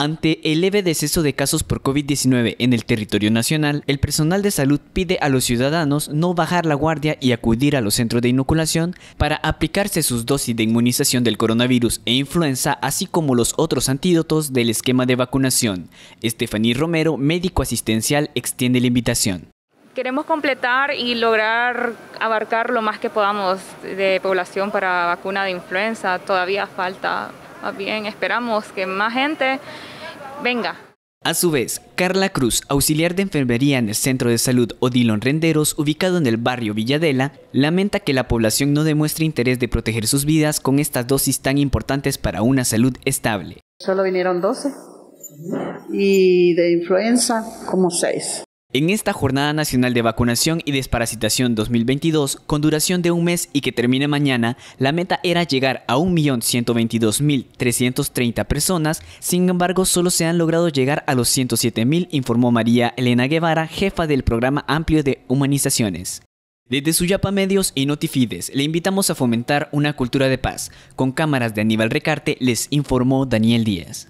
Ante el leve deceso de casos por COVID-19 en el territorio nacional, el personal de salud pide a los ciudadanos no bajar la guardia y acudir a los centros de inoculación para aplicarse sus dosis de inmunización del coronavirus e influenza, así como los otros antídotos del esquema de vacunación. Estefaní Romero, médico asistencial, extiende la invitación. Queremos completar y lograr abarcar lo más que podamos de población para vacuna de influenza. Todavía falta bien esperamos que más gente venga. A su vez, Carla Cruz, auxiliar de enfermería en el Centro de Salud Odilon Renderos, ubicado en el barrio Villadela, lamenta que la población no demuestre interés de proteger sus vidas con estas dosis tan importantes para una salud estable. Solo vinieron 12 y de influenza como 6. En esta Jornada Nacional de Vacunación y Desparasitación 2022, con duración de un mes y que termine mañana, la meta era llegar a 1.122.330 personas, sin embargo solo se han logrado llegar a los 107.000, informó María Elena Guevara, jefa del programa amplio de humanizaciones. Desde Suyapa Medios y Notifides le invitamos a fomentar una cultura de paz. Con cámaras de Aníbal Recarte les informó Daniel Díaz.